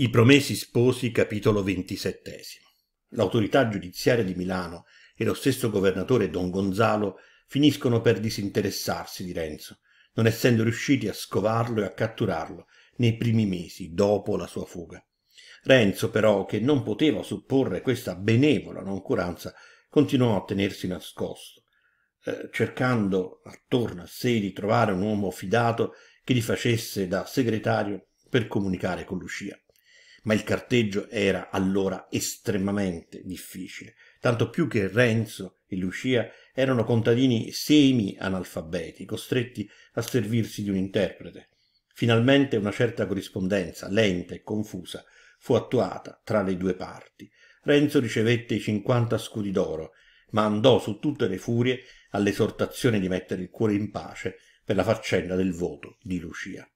I Promessi Sposi, capitolo ventisettesimo. L'autorità giudiziaria di Milano e lo stesso governatore Don Gonzalo finiscono per disinteressarsi di Renzo, non essendo riusciti a scovarlo e a catturarlo nei primi mesi dopo la sua fuga. Renzo, però, che non poteva supporre questa benevola noncuranza, continuò a tenersi nascosto, eh, cercando attorno a sé di trovare un uomo fidato che gli facesse da segretario per comunicare con Lucia ma il carteggio era allora estremamente difficile, tanto più che Renzo e Lucia erano contadini semi-analfabeti, costretti a servirsi di un interprete. Finalmente una certa corrispondenza, lenta e confusa, fu attuata tra le due parti. Renzo ricevette i cinquanta scudi d'oro, ma andò su tutte le furie all'esortazione di mettere il cuore in pace per la faccenda del voto di Lucia.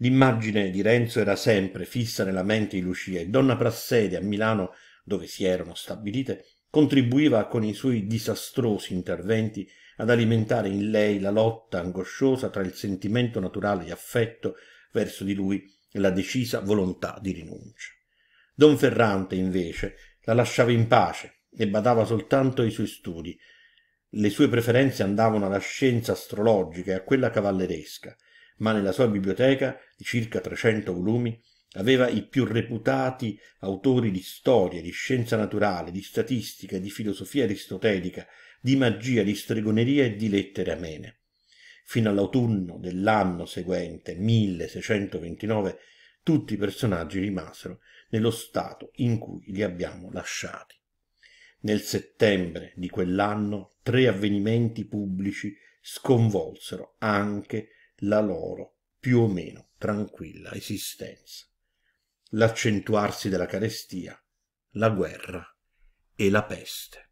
L'immagine di Renzo era sempre fissa nella mente di Lucia e Donna Prassede a Milano, dove si erano stabilite, contribuiva con i suoi disastrosi interventi ad alimentare in lei la lotta angosciosa tra il sentimento naturale di affetto verso di lui e la decisa volontà di rinuncia. Don Ferrante, invece, la lasciava in pace e badava soltanto ai suoi studi. Le sue preferenze andavano alla scienza astrologica e a quella cavalleresca ma nella sua biblioteca di circa 300 volumi aveva i più reputati autori di storia, di scienza naturale, di statistica, di filosofia aristotelica, di magia, di stregoneria e di lettere amene. Fino all'autunno dell'anno seguente, 1629, tutti i personaggi rimasero nello stato in cui li abbiamo lasciati. Nel settembre di quell'anno tre avvenimenti pubblici sconvolsero anche la loro più o meno tranquilla esistenza, l'accentuarsi della carestia, la guerra e la peste.